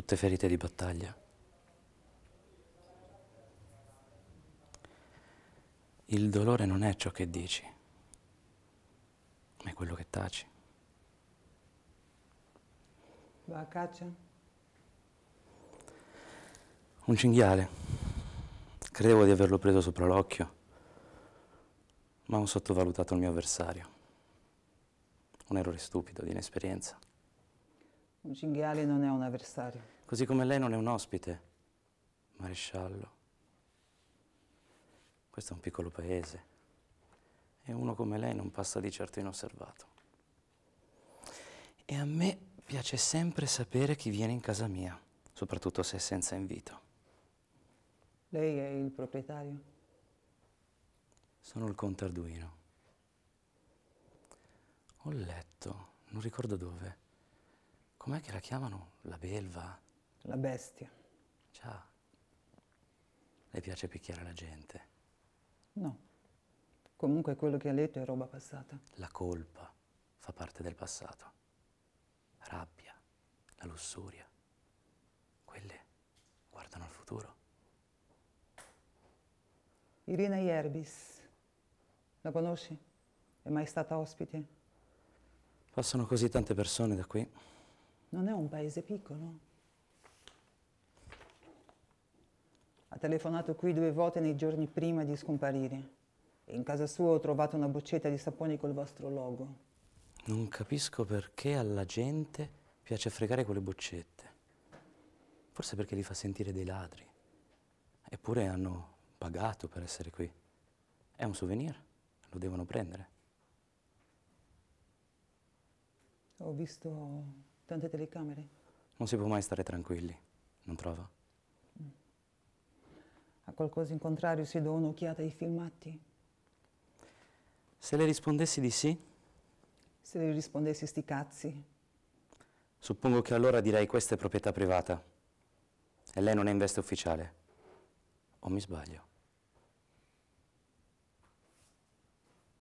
tutte ferite di battaglia. Il dolore non è ciò che dici, ma è quello che taci. Va a caccia? Un cinghiale. Credevo di averlo preso sopra l'occhio, ma ho sottovalutato il mio avversario. Un errore stupido, di inesperienza. Un cinghiale non è un avversario. Così come lei non è un ospite, maresciallo. Questo è un piccolo paese e uno come lei non passa di certo inosservato. E a me piace sempre sapere chi viene in casa mia, soprattutto se è senza invito. Lei è il proprietario? Sono il conte Arduino. Ho letto, non ricordo dove, com'è che la chiamano? La belva? La bestia. Ciao. Le piace picchiare la gente? No. Comunque quello che ha letto è roba passata. La colpa fa parte del passato. Rabbia, la lussuria. Quelle guardano al futuro. Irina Ierbis, la conosci? È mai stata ospite? Passano così tante persone da qui non è un paese piccolo. Ha telefonato qui due volte nei giorni prima di scomparire. E in casa sua ho trovato una boccetta di saponi col vostro logo. Non capisco perché alla gente piace fregare quelle boccette. Forse perché li fa sentire dei ladri. Eppure hanno pagato per essere qui. È un souvenir, lo devono prendere. Ho visto Tante telecamere? Non si può mai stare tranquilli, non trova? Mm. qualcosa in contrario si do un'occhiata ai filmati? Se le rispondessi di sì? Se le rispondessi sti cazzi? Suppongo che allora direi questa è proprietà privata e lei non è in veste ufficiale. O mi sbaglio?